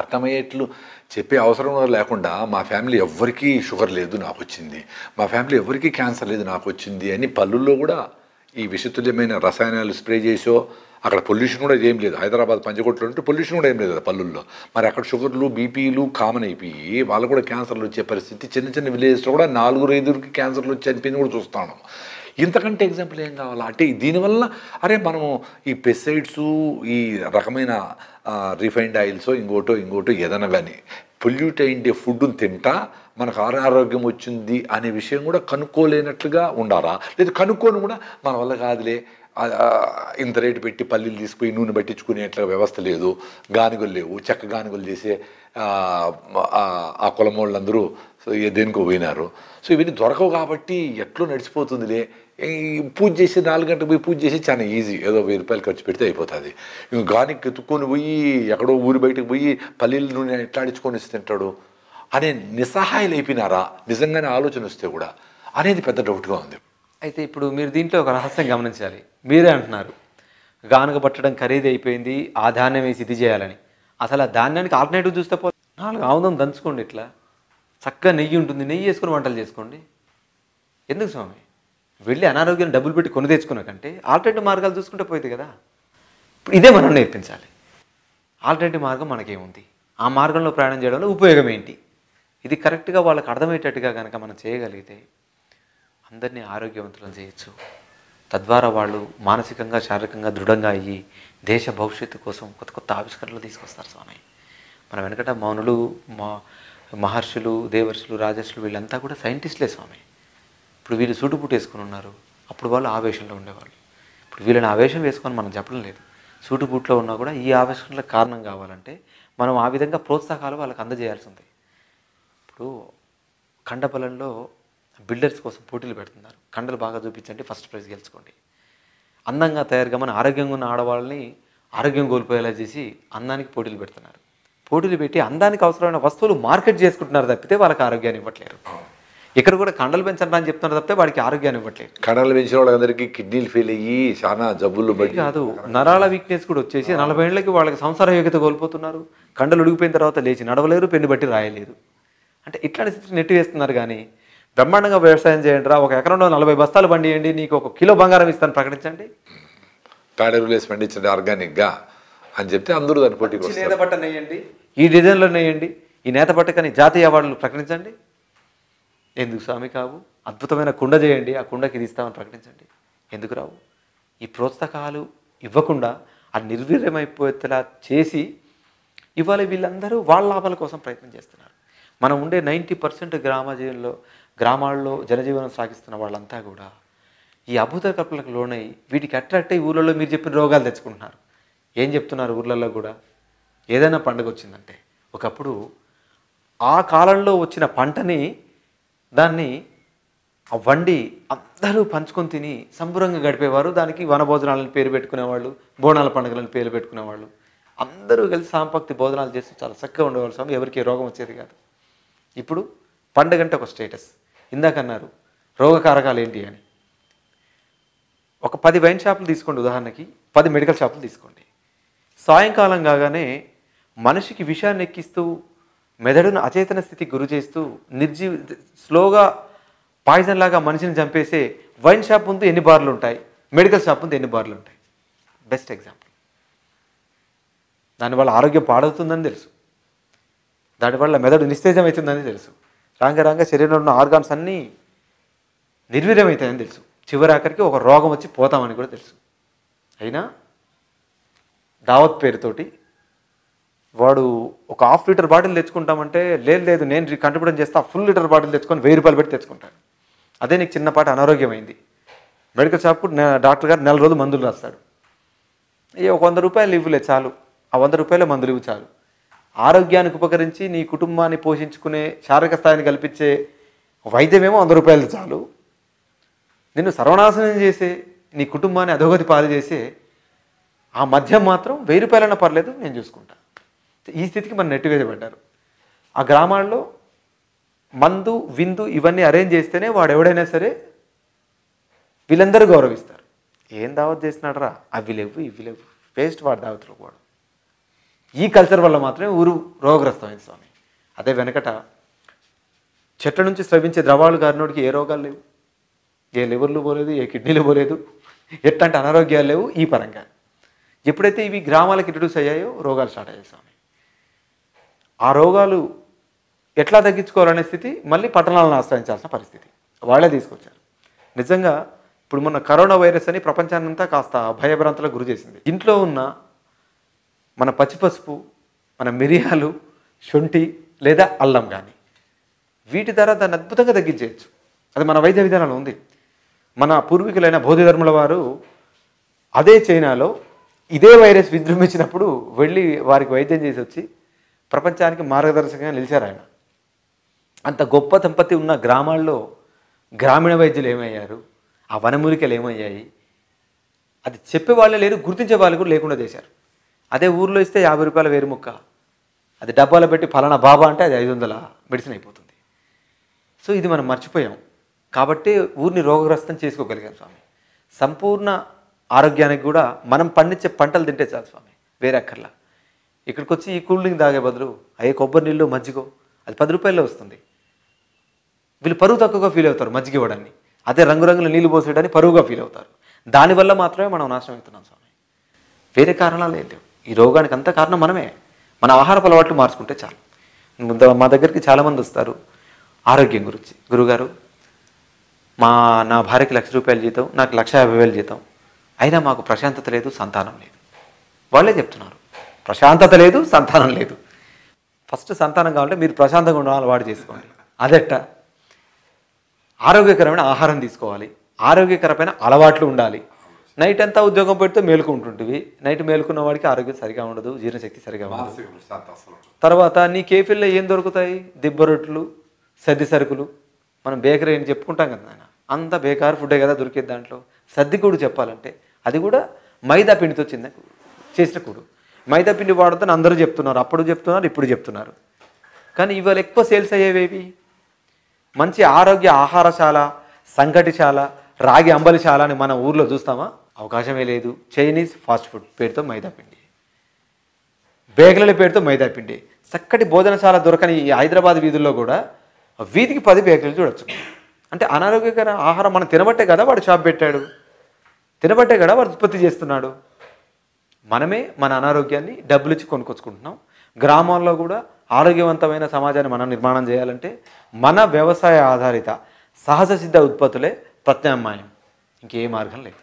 అర్థమయ్యేట్లు చెప్పే అవసరం లేకుండా మా ఫ్యామిలీ ఎవ్వరికీ షుగర్ లేదు నాకు వచ్చింది మా ఫ్యామిలీ ఎవరికీ క్యాన్సర్ లేదు నాకు వచ్చింది అని పళ్ళుల్లో కూడా ఈ విషతుల్యమైన రసాయనాలు స్ప్రే చేసో అక్కడ పొల్యూషన్ కూడా ఏం లేదు హైదరాబాద్ పంచకోట్లో ఉంటే పొల్యూషన్ కూడా ఏం లేదు కదా మరి అక్కడ షుగర్లు బీపీలు కామన్ అయిపోయి వాళ్ళు కూడా క్యాన్సర్లు వచ్చే పరిస్థితి చిన్న చిన్న విలేజెస్లో కూడా నాలుగు ఐదుగురికి క్యాన్సర్లు వచ్చి చనిపోయింది కూడా చూస్తాను ఇంతకంటే ఎగ్జాంపుల్ ఏం కావాలా అంటే దీనివల్ల అరే మనము ఈ పెసైడ్స్ ఈ రకమైన రిఫైన్డ్ ఆయిల్స్ ఇంకోటో ఇంకోటో ఏదైనా కానీ పొల్యూట్ అయ్యే ఫుడ్ని తింటా మనకు ఆరోగ్యం వచ్చింది అనే విషయం కూడా కనుక్కోలేనట్లుగా ఉండాలా లేదు కనుక్కొని కూడా మన వల్ల కాదులే ఇంత రేటు పెట్టి పల్లీలు తీసుకుపోయి నూనె పట్టించుకునేట్లు వ్యవస్థ లేదు గానుగలు లేవు చెక్క గానుగలు చేసే ఆ కులం వాళ్ళందరూ దేనికో పోయినారు సో ఇవన్నీ దొరకవు కాబట్టి ఎట్లో నడిచిపోతుందిలే పూజ చేసి నాలుగు గంటలకు పోయి పూజ చేసి చాలా ఈజీ ఏదో వెయ్యి రూపాయలు ఖర్చు పెడితే అయిపోతుంది ఇంక గానికి ఎత్తుక్కొని పోయి ఎక్కడో ఊరు బయటకు పోయి పల్లీల నూనె ఎట్లాడించుకొని వచ్చి తింటాడు అనే నిస్సహాయాలు అయిపోయినారా నిజంగానే ఆలోచన వస్తే కూడా అనేది పెద్ద డౌట్గా ఉంది అయితే ఇప్పుడు మీరు దీంట్లో ఒక రహస్యం గమనించాలి మీరే అంటున్నారు గానుగ పట్టడం ఖరీదు అయిపోయింది ఆ ధాన్యం వేసి ఇది చేయాలని అసలు ఆ ధాన్యానికి ఆల్టర్నేటివ్ చూస్తే పో నాలుగు ఆముదం దంచుకోండి ఇట్లా చక్కగా నెయ్యి ఉంటుంది నెయ్యి వేసుకొని వంటలు చేసుకోండి ఎందుకు స్వామి వెళ్ళి అనారోగ్యం డబ్బులు పెట్టి కొని తెచ్చుకున్న కంటే ఆల్టర్నేటివ్ మార్గాలు చూసుకుంటే పోయింది కదా ఇప్పుడు ఇదే మనం నేర్పించాలి ఆల్టర్నేటివ్ మార్గం మనకేముంది ఆ మార్గంలో ప్రయాణం చేయడంలో ఉపయోగం ఏంటి ఇది కరెక్ట్గా వాళ్ళకి అర్థమయ్యేటట్టుగా కనుక మనం చేయగలిగితే అందరినీ ఆరోగ్యవంతులను చేయొచ్చు తద్వారా వాళ్ళు మానసికంగా శారీరకంగా దృఢంగా అయ్యి దేశ భవిష్యత్తు కోసం కొత్త కొత్త ఆవిష్కరణలు తీసుకొస్తారు స్వామి మన వెనకట మౌనులు మా మహర్షులు దేవర్షులు రాజర్షులు వీళ్ళంతా కూడా సైంటిస్టులే స్వామి ఇప్పుడు వీళ్ళు సూటుపుట్టు వేసుకుని ఉన్నారు అప్పుడు వాళ్ళు ఆవేశంలో ఉండేవాళ్ళు ఇప్పుడు వీళ్ళని ఆవేశం వేసుకొని మనం చెప్పడం లేదు సూటుబూట్లో ఉన్నా కూడా ఈ ఆవేశంలో కారణం కావాలంటే మనం ఆ విధంగా ప్రోత్సాహాలు వాళ్ళకి అందజేయాల్సింది ఇప్పుడు కండబలంలో బిల్డర్స్ కోసం పోటీలు పెడుతున్నారు కండలు బాగా చూపించండి ఫస్ట్ ప్రైజ్ గెలుచుకోండి అందంగా తయారుగా మన ఆరోగ్యంగా ఉన్న ఆడవాళ్ళని ఆరోగ్యం కోల్పోయేలా చేసి అందానికి పోటీలు పెడుతున్నారు పోటీలు పెట్టి అందానికి అవసరమైన వస్తువులు మార్కెట్ చేసుకుంటున్నారు తప్పితే వాళ్ళకి ఆరోగ్యాన్ని ఇవ్వట్లేరు ఇక్కడ కూడా కండలు పెంచండి అని చెప్తున్నారు తప్పితే వాడికి ఆరోగ్యాన్ని ఇవ్వట్లేదు కండలు పెంచిన వాళ్ళందరికీ కిడ్నీలు ఫెయిల్ అయ్యి చాలా జబ్బులు బట్టి కాదు నరాల వీక్నెస్ కూడా వచ్చేసి నలభై ఏళ్ళకి వాళ్ళకి సంసార యోగ్యత కోల్పోతున్నారు కండలు ఉడిగిపోయిన తర్వాత లేచి నడవలేరు పెన్ను బట్టి రాయలేదు అంటే ఇట్లాంటి స్థితి నెట్టి వేస్తున్నారు కానీ బ్రహ్మాండంగా వ్యవసాయం చేయండి రా ఒక ఎకరంలో నలభై బస్తాలు పండియండి నీకు ఒక కిలో బంగారం ఇస్తాను ప్రకటించండి ప్యాడెరువులు వేసి పండించండి ఆర్గానిక్గా అని చెప్తే అందరూ దాన్ని పోటీ నేత ఈ డిజైన్లో నేయండి ఈ నేత పట్ట కానీ జాతీయ అవార్డులు ప్రకటించండి ఎందుకు స్వామి కావు అద్భుతమైన కుండ చేయండి ఆ కుండకి ఇది ఇస్తామని ప్రకటించండి ఎందుకు రావు ఈ ప్రోత్సాహకాలు ఇవ్వకుండా ఆ నిర్వీర్యమైపోయేలా చేసి ఇవాళ వీళ్ళందరూ వాళ్ళ లాభాల కోసం ప్రయత్నం చేస్తున్నారు మనం ఉండే నైంటీ పర్సెంట్ గ్రామజీవంలో గ్రామాల్లో జనజీవనం సాగిస్తున్న వాళ్ళంతా కూడా ఈ అభూత కల్పలకు లోనై వీటికి అట్రాక్ట్ అయ్యి ఊళ్ళలో మీరు చెప్పిన రోగాలు తెచ్చుకుంటున్నారు ఏం చెప్తున్నారు ఊర్లలో కూడా ఏదైనా పండుగ వచ్చిందంటే ఒకప్పుడు ఆ కాలంలో వచ్చిన పంటని దాన్ని ఆ వండి అందరూ పంచుకొని తిని సంబురంగా గడిపేవారు దానికి వనభోజనాలను పేరు పెట్టుకునేవాళ్ళు బోనాల పండుగలను పేరు పెట్టుకునేవాళ్ళు అందరూ కలిసి సాంపక్తి భోజనాలు చేస్తూ చాలా చక్కగా ఉండేవాళ్ళు స్వామి ఎవరికి రోగం వచ్చేది కాదు ఇప్పుడు పండగ అంటే ఒక స్టేటస్ ఇందాక అన్నారు రోగకారకాలు ఏంటి అని ఒక పది వైన్ షాపులు తీసుకోండి ఉదాహరణకి పది మెడికల్ షాపులు తీసుకోండి సాయంకాలం కాగానే మనిషికి విషయాన్ని ఎక్కిస్తూ మెదడును అచేతన స్థితికి గురి చేస్తూ నిర్జీవి స్లోగా పాయిజన్ లాగా మనిషిని చంపేసే వైన్ షాప్ ముందు ఎన్ని బార్లు ఉంటాయి మెడికల్ షాప్ ముందు ఎన్ని బార్లు ఉంటాయి బెస్ట్ ఎగ్జాంపుల్ దానివల్ల ఆరోగ్యం పాడవుతుందని తెలుసు దానివల్ల మెదడు నిస్తేజం అవుతుందని తెలుసు రాంగ రాంగ శరీరంలో ఉన్న ఆర్గాన్స్ అన్నీ నిర్వీర్యమవుతాయని తెలుసు చివరాఖరికి ఒక రోగం వచ్చి పోతామని కూడా తెలుసు అయినా దావత్ పేరుతోటి వాడు ఒక హాఫ్ లీటర్ బాటిల్ తెచ్చుకుంటామంటే లేదు లేదు నేను కంట్రిబ్యూట్ చేస్తా ఫుల్ లీటర్ బాటిల్ తెచ్చుకొని వెయ్యి రూపాయలు పెట్టి తెచ్చుకుంటాను అదే నీకు చిన్నపాటి అనారోగ్యమైంది మెడికల్ షాప్కు డాక్టర్ గారు నెల రోజులు మందులు రాస్తాడు ఏ ఒక వంద రూపాయలు ఇవ్వలే చాలు ఆ వంద రూపాయలు మందులు ఇవ్వు చాలు ఆరోగ్యానికి ఉపకరించి నీ కుటుంబాన్ని పోషించుకునే శారీరక స్థాయిని కల్పించే వైద్యమేమో వంద రూపాయలు చాలు నిన్ను సర్వనాశనం చేసే నీ కుటుంబాన్ని అధోగతి పాలు చేసే ఆ మధ్య మాత్రం వెయ్యి రూపాయలైనా పర్లేదు నేను చూసుకుంటాను ఈ స్థితికి మనం నెట్టివేయబడ్డారు ఆ గ్రామాల్లో మందు విందు ఇవన్నీ అరేంజ్ చేస్తేనే వాడు ఎవడైనా సరే వీళ్ళందరూ గౌరవిస్తారు ఏం దావత్ చేస్తున్నాడు రా అవి లేవు ఇవి లేవు వేస్ట్ వాడు దావతులు కూడా ఈ కల్చర్ వల్ల మాత్రమే ఊరు రోగ్రస్తమైంది స్వామి అదే వెనకట చెట్ల నుంచి స్రవించే ద్రవాలు గారినోడికి ఏ రోగాలు లేవు ఏ లివర్లు పోలేదు ఏ కిడ్నీలు పోలేదు ఎట్లాంటి అనారోగ్యాలు లేవు ఈ పరంగా ఎప్పుడైతే ఇవి గ్రామాలకు ఇంట్రడ్యూస్ అయ్యాయో రోగాలు స్టార్ట్ అయ్యాయి స్వామి ఆ రోగాలు ఎట్లా తగ్గించుకోవాలనే స్థితి మళ్ళీ పట్టణాలను ఆశ్రయించాల్సిన పరిస్థితి వాళ్ళే తీసుకొచ్చారు నిజంగా ఇప్పుడు మొన్న కరోనా వైరస్ అని ప్రపంచాన్నంతా కాస్త భయభ్రాంతులకు గురి చేసింది ఇంట్లో ఉన్న మన పచ్చిపసుపు మన మిరియాలు శొంఠి లేదా అల్లం కానీ వీటి ద్వారా దాన్ని అద్భుతంగా తగ్గించేయచ్చు అది మన వైద్య విధానంలో ఉంది మన పూర్వీకులైన బౌద్ధధర్ముల వారు అదే చైనాలో ఇదే వైరస్ విజృంభించినప్పుడు వెళ్ళి వారికి వైద్యం చేసి వచ్చి ప్రపంచానికి మార్గదర్శకంగా నిలిచారు ఆయన అంత గొప్ప దంపతి ఉన్న గ్రామాల్లో గ్రామీణ వైద్యులు ఏమయ్యారు ఆ వనమూలికలు ఏమయ్యాయి అది చెప్పే వాళ్ళే లేరు గుర్తించే వాళ్ళు కూడా లేకుండా చేశారు అదే ఊర్లో ఇస్తే యాభై రూపాయల వేరు ముక్క అది డబ్బాలో పెట్టి ఫలానా బాబా అంటే అది ఐదు వందల మెడిసిన్ అయిపోతుంది సో ఇది మనం మర్చిపోయాం కాబట్టి ఊరిని రోగగ్రస్తం చేసుకోగలిగాం స్వామి సంపూర్ణ ఆరోగ్యానికి కూడా మనం పండించే పంటలు తింటే చాలు స్వామి వేరే అక్కర్లా ఇక్కడికి వచ్చి ఈ కూల్ డ్రింక్ తాగే బదులు అయ్యే కొబ్బరి నీళ్ళు మజ్జిగో అది పది రూపాయల్లో వస్తుంది వీళ్ళు పరువు తక్కువగా ఫీల్ అవుతారు మజ్జిగ ఇవ్వడాన్ని అదే రంగురంగుల నీళ్ళు పోసేయడానికి పరువుగా ఫీల్ అవుతారు దానివల్ల మాత్రమే మనం నాశనం అవుతున్నాం స్వామి వేరే కారణాలు లేదు ఈ రోగానికి అంత కారణం మనమే మన ఆహారపు అలవాట్లు మార్చుకుంటే చాలు మా దగ్గరికి చాలామంది వస్తారు ఆరోగ్యం గురించి గురుగారు మా నా భార్యకి లక్ష రూపాయలు జీతం నాకు లక్ష యాభై వేలు జీతం అయినా మాకు ప్రశాంతత లేదు సంతానం లేదు వాళ్ళే చెప్తున్నారు ప్రశాంతత లేదు సంతానం లేదు ఫస్ట్ సంతానం కావాలంటే మీరు ప్రశాంతంగా ఉండడం అలవాటు చేసుకోండి అదెట్ట ఆరోగ్యకరమైన ఆహారం తీసుకోవాలి ఆరోగ్యకరమైన అలవాట్లు ఉండాలి నైట్ అంతా ఉద్యోగం పెడితే మేలుకుంటుంటివి నైట్ మేలుకున్న వాడికి ఆరోగ్యం సరిగా ఉండదు జీర్ణశక్తి సరిగా ఉండదు తర్వాత నీ కేఫీల్లో ఏం దొరుకుతాయి దిబ్బరొట్లు సర్ది సరుకులు మనం బేకరీ అని చెప్పుకుంటాం కదా నాయన అంత బేకారు ఫుడ్డే కదా దొరికేది దాంట్లో సద్ది కూడా చెప్పాలంటే అది కూడా మైదా పిండితో చిన్న చేసిన కూడు మైదా పిండి అందరూ చెప్తున్నారు అప్పుడు చెప్తున్నారు ఇప్పుడు చెప్తున్నారు కానీ ఇవాళ ఎక్కువ సేల్స్ అయ్యేవేవి మంచి ఆరోగ్య ఆహారశాల సంకటిశాల రాగి అంబలిశాల అని మన ఊర్లో చూస్తామా అవకాశమే లేదు చైనీస్ ఫాస్ట్ ఫుడ్ పేరుతో మైదా పిండి బేకరీల పేరుతో మైదా పిండి చక్కటి భోజనశాల దొరకని ఈ హైదరాబాద్ వీధుల్లో కూడా వీధికి పది బేకరీలు చూడొచ్చు అంటే అనారోగ్యకర ఆహారం మనం తినబట్టే కదా వాడు షాప్ పెట్టాడు తినబట్టే కదా వాడు ఉత్పత్తి చేస్తున్నాడు మనమే మన అనారోగ్యాన్ని డబ్బులు ఇచ్చి కొనుక్కొచ్చుకుంటున్నాం గ్రామాల్లో కూడా ఆరోగ్యవంతమైన సమాజాన్ని మనం నిర్మాణం చేయాలంటే మన వ్యవసాయ ఆధారిత సహజ సిద్ధ ఉత్పత్తులే ప్రత్యామ్నాయం ఇంకే మార్గం లేదు